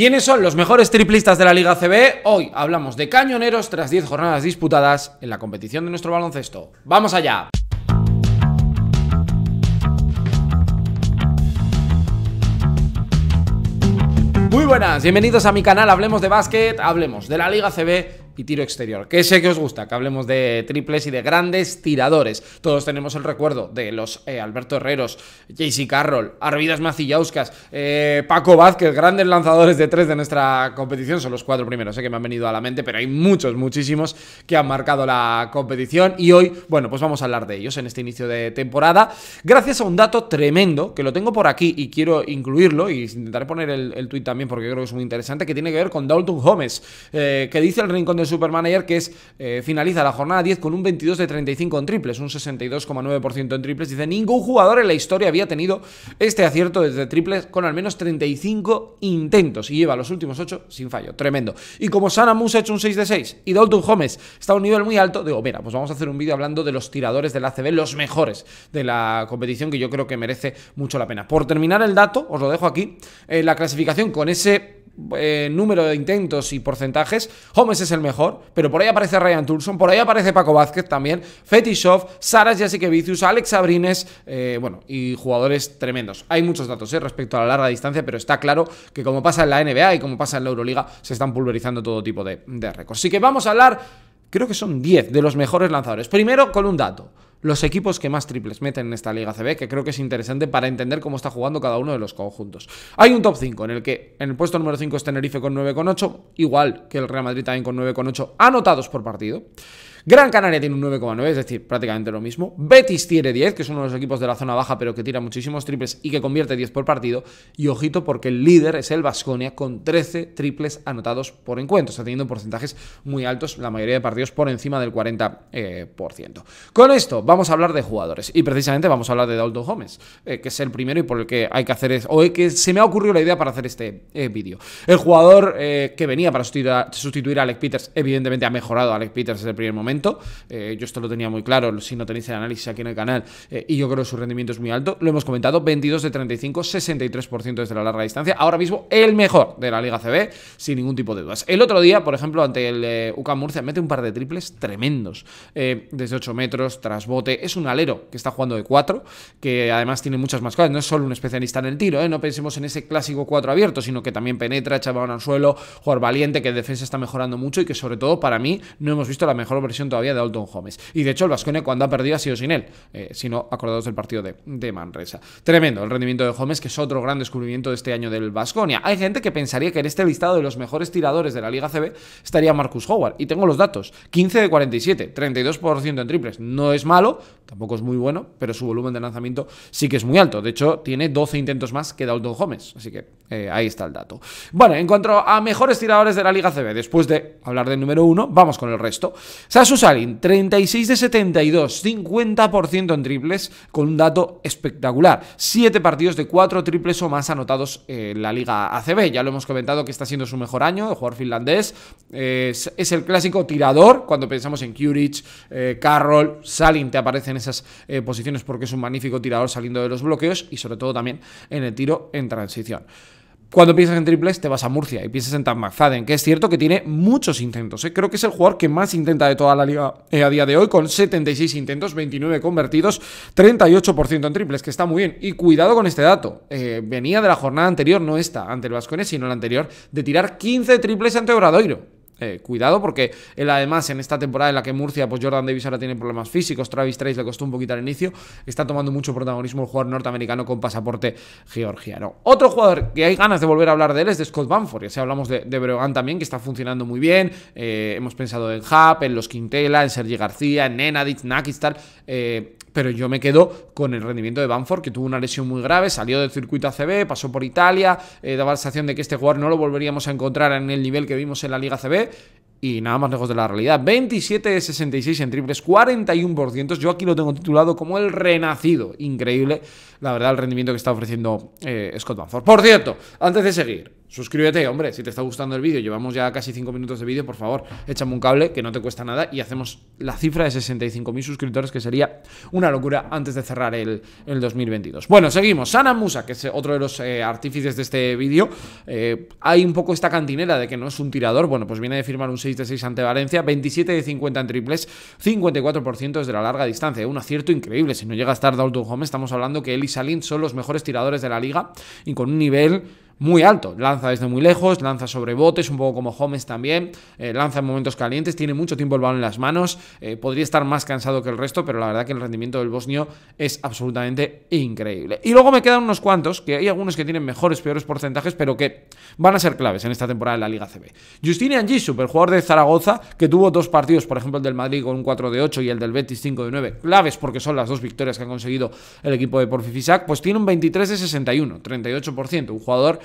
¿Quiénes son los mejores triplistas de la Liga CB? Hoy hablamos de cañoneros tras 10 jornadas disputadas en la competición de nuestro baloncesto. ¡Vamos allá! Muy buenas, bienvenidos a mi canal Hablemos de Básquet, hablemos de la Liga CB tiro exterior. Que sé que os gusta, que hablemos de triples y de grandes tiradores. Todos tenemos el recuerdo de los eh, Alberto Herreros, JC Carroll, Arvidas Macillauskas, eh, Paco Vázquez, grandes lanzadores de tres de nuestra competición. Son los cuatro primeros sé eh, que me han venido a la mente, pero hay muchos, muchísimos que han marcado la competición. Y hoy, bueno, pues vamos a hablar de ellos en este inicio de temporada. Gracias a un dato tremendo, que lo tengo por aquí y quiero incluirlo, y intentaré poner el, tuit también porque creo que es muy interesante, que tiene que ver con Dalton Gómez, que dice el Rincón de Supermanager, que es eh, finaliza la jornada 10 con un 22 de 35 en triples, un 62,9% en triples. Dice, ningún jugador en la historia había tenido este acierto desde triples con al menos 35 intentos y lleva los últimos 8 sin fallo. Tremendo. Y como Sanamus ha hecho un 6 de 6 y Dalton Holmes está a un nivel muy alto, digo, mira, pues vamos a hacer un vídeo hablando de los tiradores del ACB, los mejores de la competición que yo creo que merece mucho la pena. Por terminar el dato, os lo dejo aquí, eh, la clasificación con ese eh, número de intentos y porcentajes, Homes es el mejor, pero por ahí aparece Ryan Toulson, por ahí aparece Paco Vázquez también, Fetishov, Saras Jasikevicius, Alex Sabrines, eh, bueno, y jugadores tremendos. Hay muchos datos eh, respecto a la larga distancia, pero está claro que como pasa en la NBA y como pasa en la Euroliga, se están pulverizando todo tipo de, de récords. Así que vamos a hablar, creo que son 10 de los mejores lanzadores. Primero con un dato los equipos que más triples meten en esta Liga CB, que creo que es interesante para entender cómo está jugando cada uno de los conjuntos. Hay un top 5 en el que en el puesto número 5 es Tenerife con 9,8, igual que el Real Madrid también con 9,8 anotados por partido. Gran Canaria tiene un 9,9, es decir, prácticamente lo mismo. Betis tiene 10, que es uno de los equipos de la zona baja, pero que tira muchísimos triples y que convierte 10 por partido. Y ojito, porque el líder es el Vasconia, con 13 triples anotados por encuentro. Está teniendo porcentajes muy altos, la mayoría de partidos por encima del 40%. Eh, con esto vamos a hablar de jugadores. Y precisamente vamos a hablar de Dalton Gómez, eh, que es el primero y por el que hay que hacer. Es, o que se me ha ocurrido la idea para hacer este eh, vídeo. El jugador que venía para sustituir a, sustituir Alex Peters, evidentemente ha mejorado a Alex Peters desde el primer momento eh, yo esto lo tenía muy claro, si no tenéis el análisis aquí en el canal, eh, y yo creo que su rendimiento es muy alto. Lo hemos comentado, 22 de 35, 63% desde la larga distancia. Ahora mismo el mejor de la Liga CB, sin ningún tipo de dudas. El otro día, por ejemplo, ante el eh, UCAM Murcia, mete un par de triples tremendos. desde 8 metros, tras bote. Es un alero que está jugando de 4, que además tiene muchas más cosas. No es solo un especialista en el tiro, no pensemos en ese clásico 4 abierto, sino que también penetra, echaba al suelo jugador valiente, que defensa está mejorando mucho y que sobre todo para mí no hemos visto la mejor versión todavía de Alton Holmes. Y de hecho, el Vasconia cuando ha perdido ha sido sin él, eh, si no, acordados del partido de, Manresa. Tremendo el rendimiento de Holmes, que es otro gran descubrimiento de este año del Vasconia. Hay gente que pensaría que en este listado de los mejores tiradores de la Liga CB estaría Marcus Howard, y tengo los datos: 15 de 47, 32% en triples. No es malo, tampoco es muy bueno, pero su volumen de lanzamiento sí que es muy alto. De hecho, tiene 12 intentos más que Dalton Holmes, así que eh, ahí está el dato. Bueno, en cuanto a mejores tiradores de la Liga CB, después de hablar del número uno, vamos con el resto. Salin, 36 de 72, 50% en triples, con un dato espectacular. 7 partidos de 4 triples o más anotados en la Liga ACB. Ya lo hemos comentado que está siendo su mejor año, el jugador finlandés. Eh, es, el clásico tirador, cuando pensamos en Kjuric, eh, Carroll, Salin te aparece en esas eh, posiciones porque es un magnífico tirador saliendo de los bloqueos y sobre todo también en el tiro en transición. Cuando piensas en triples, te vas a Murcia y piensas en Tan McFadden, que es cierto que tiene muchos intentos. ¿eh? Creo que es el jugador que más intenta de toda la liga eh, a día de hoy, con 76 intentos, 29 convertidos, 38% en triples, que está muy bien. Y cuidado con este dato. Eh, venía de la jornada anterior, no esta, ante el Vascones, sino la anterior, de tirar 15 triples ante Obradoiro. Eh, cuidado, porque él además en esta temporada en la que Murcia, pues Jordan Davis ahora tiene problemas físicos, Travis Trace le costó un poquito al inicio, está tomando mucho protagonismo el jugador norteamericano con pasaporte georgiano. Otro jugador que hay ganas de volver a hablar de él es de Scott Banford, ya sea, hablamos de, de también, que está funcionando muy bien, eh, hemos pensado en Hap, en los Quintela, en Sergi García, en enadit Nakis, eh, pero yo me quedo con el rendimiento de Banford, que tuvo una lesión muy grave, salió del circuito ACB, pasó por Italia, daba la sensación de que este jugador no lo volveríamos a encontrar en el nivel que vimos en la Liga ACB, y nada más lejos de la realidad. 27 de 66 en triples, 41%. Yo aquí lo tengo titulado como el renacido. Increíble, la verdad, el rendimiento que está ofreciendo eh, Scott Banford. Por cierto, antes de seguir, Suscríbete, hombre, si te está gustando el vídeo. Llevamos ya casi 5 minutos de vídeo, por favor, échame un cable, que no te cuesta nada, y hacemos la cifra de 65.000 suscriptores, que sería una locura antes de cerrar el, 2022. Bueno, seguimos. Sana Musa, que es eh, otro de los eh, artífices de este vídeo. Eh, hay un poco esta cantinera de que no es un tirador. Bueno, pues viene de firmar un 6 de 6 ante Valencia, 27 de 50 en triples, 54% de la larga distancia. Un acierto increíble. Si no llega a estar Dalton Home, estamos hablando que él y Salin son los mejores tiradores de la liga y con un nivel muy alto. Lanza desde muy lejos, lanza sobre botes, un poco como Holmes también, eh, lanza en momentos calientes, tiene mucho tiempo el balón en las manos, eh, podría estar más cansado que el resto, pero la verdad que el rendimiento del bosnio es absolutamente increíble. Y luego me quedan unos cuantos, que hay algunos que tienen mejores, peores porcentajes, pero que van a ser claves en esta temporada de la Liga CB. Justinian Gisu, el jugador de Zaragoza, que tuvo dos partidos, por ejemplo el del Madrid con un 4 de 8 y el del Betis 5 de 9, claves porque son las dos victorias que ha conseguido el equipo de Fisac, pues tiene un 23 de 61, 38%, un jugador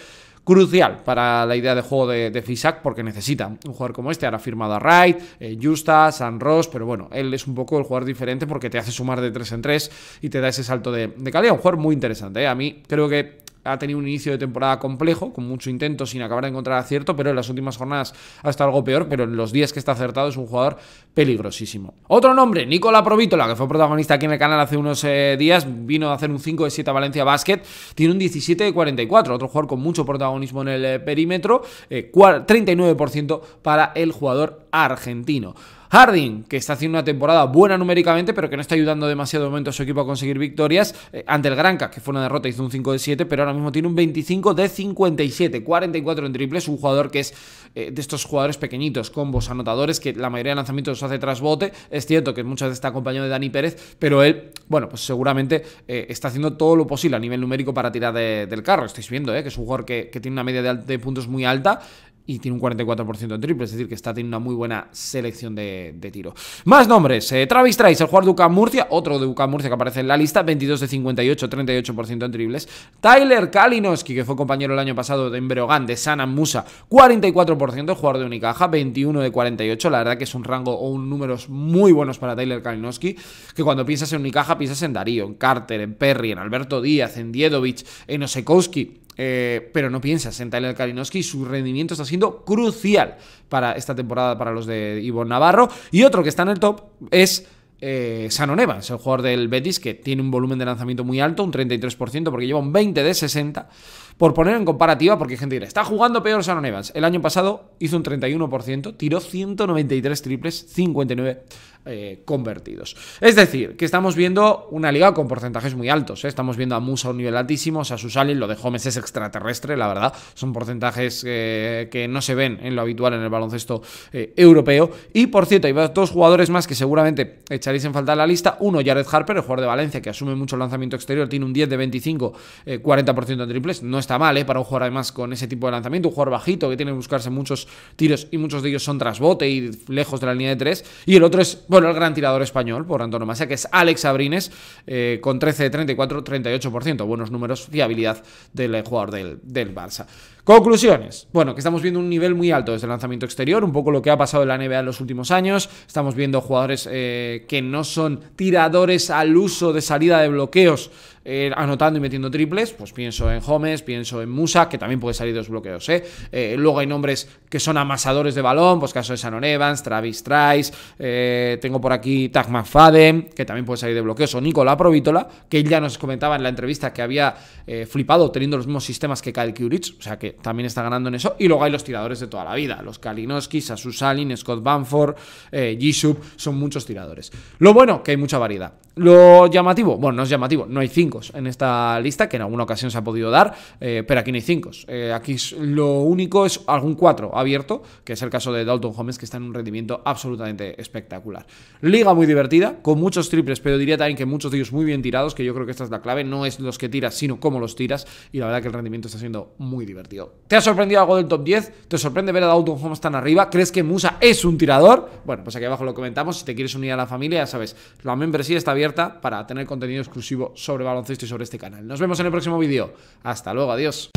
crucial para la idea de juego de, Fisak Fisac porque necesita un jugador como este. Ahora firmado a Wright, eh, Justa, San Ross, pero bueno, él es un poco el jugador diferente porque te hace sumar de 3 en 3 y te da ese salto de, calidad. Un jugador muy interesante. ¿eh? A mí creo que ha tenido un inicio de temporada complejo, con mucho intento, sin acabar de encontrar acierto, pero en las últimas jornadas ha estado algo peor, pero en los días que está acertado es un jugador peligrosísimo. Otro nombre, Nicola Provítola, que fue protagonista aquí en el canal hace unos eh, días, vino a hacer un 5 de 7 a Valencia Basket, tiene un 17 de 44, otro jugador con mucho protagonismo en el eh, perímetro, 39% eh, para el jugador argentino. Harding, que está haciendo una temporada buena numéricamente, pero que no está ayudando demasiado momento a su equipo a conseguir victorias. Eh, ante el Granca, que fue una derrota, hizo un 5 de 7, pero ahora mismo tiene un 25 de 57, 44 en triples. Un jugador que es eh, de estos jugadores pequeñitos, combos, anotadores, que la mayoría de lanzamientos los hace tras bote. Es cierto que muchas veces está acompañado de Dani Pérez, pero él, bueno, pues seguramente eh, está haciendo todo lo posible a nivel numérico para tirar del carro. Estáis viendo que es un jugador que, tiene una media de puntos muy alta y tiene un 44% en triple, es decir, que está teniendo una muy buena selección de, tiro. Más nombres, eh, Travis Trice, el jugador de UCAM Murcia, otro de UCAM Murcia que aparece en la lista, 22 de 58, 38% en triples. Tyler Kalinowski, que fue compañero el año pasado de Embreogán, de Sana Musa, 44%, jugador de Unicaja, 21 de 48, la verdad que es un rango o un números muy buenos para Tyler Kalinowski, que cuando piensas en Unicaja piensas en Darío, en Carter, en Perry, en Alberto Díaz, en Diedovic, en Osekowski, eh, pero no piensas en Tyler Kalinowski. Su rendimiento está siendo crucial para esta temporada para los de Ivonne Navarro. Y otro que está en el top es. Eh, Sanon el jugador del Betis, que tiene un volumen de lanzamiento muy alto, un 33%, porque lleva un 20 de 60. Por poner en comparativa, porque hay gente que dirá, está jugando peor Sanon Evans. El año pasado hizo un 31%, tiró 193 triples, 59 eh, convertidos. Es decir, que estamos viendo una liga con porcentajes muy altos. ¿eh? Estamos viendo a Musa a un nivel altísimo, o sea, Susali, lo de Gómez es extraterrestre, la verdad. Son porcentajes eh, que no se ven en lo habitual en el baloncesto europeo. Y por cierto, hay dos jugadores más que seguramente echaréis en falta en la lista. Uno, Jared Harper, el jugador de Valencia, que asume mucho lanzamiento exterior, tiene un 10 de 25, 40% en triples. No está mal, Para un jugador además con ese tipo de lanzamiento, un jugador bajito que tiene que buscarse muchos tiros y muchos de ellos son tras bote y lejos de la línea de tres. Y el otro es bueno, el gran tirador español por antonomasia, que es Alex Abrines, eh, con 13 de 34, 38%. Buenos números, habilidad del eh, jugador del, del Barça. Conclusiones. Bueno, que estamos viendo un nivel muy alto desde el lanzamiento exterior, un poco lo que ha pasado en la NBA en los últimos años. Estamos viendo jugadores eh, que no son tiradores al uso de salida de bloqueos, eh, anotando y metiendo triples. Pues pienso en Gómez, pienso en Musa, que también puede salir de los bloqueos. ¿eh? luego hay nombres que son amasadores de balón, pues caso de Sanon Evans, Travis Trice, tengo por aquí Tag McFadden, que también puede salir de bloqueos, o Nicola Provítola, que él ya nos comentaba en la entrevista que había flipado teniendo los mismos sistemas que Kyle Kurich, o sea que también está ganando en eso. Y luego hay los tiradores de toda la vida. Los Kalinowski, Sasu Salin, Scott Banford, eh, son muchos tiradores. Lo bueno, que hay mucha variedad. Lo llamativo, bueno, no es llamativo, no hay 5 en esta lista, que en alguna ocasión se ha podido dar, eh, pero aquí no hay 5. Eh, aquí lo único es algún 4 abierto, que es el caso de Dalton Holmes, que está en un rendimiento absolutamente espectacular. Liga muy divertida, con muchos triples, pero diría también que muchos de ellos muy bien tirados, que yo creo que esta es la clave, no es los que tiras, sino cómo los tiras, y la verdad que el rendimiento está siendo muy divertido. ¿Te ha sorprendido algo del top 10? ¿Te sorprende ver a Dalton Holmes tan arriba? ¿Crees que Musa es un tirador? Bueno, pues aquí abajo lo comentamos, si te quieres unir a la familia, ya sabes, la membresía está bien para tener contenido exclusivo sobre baloncesto y sobre este canal. Nos vemos en el próximo vídeo. Hasta luego, adiós.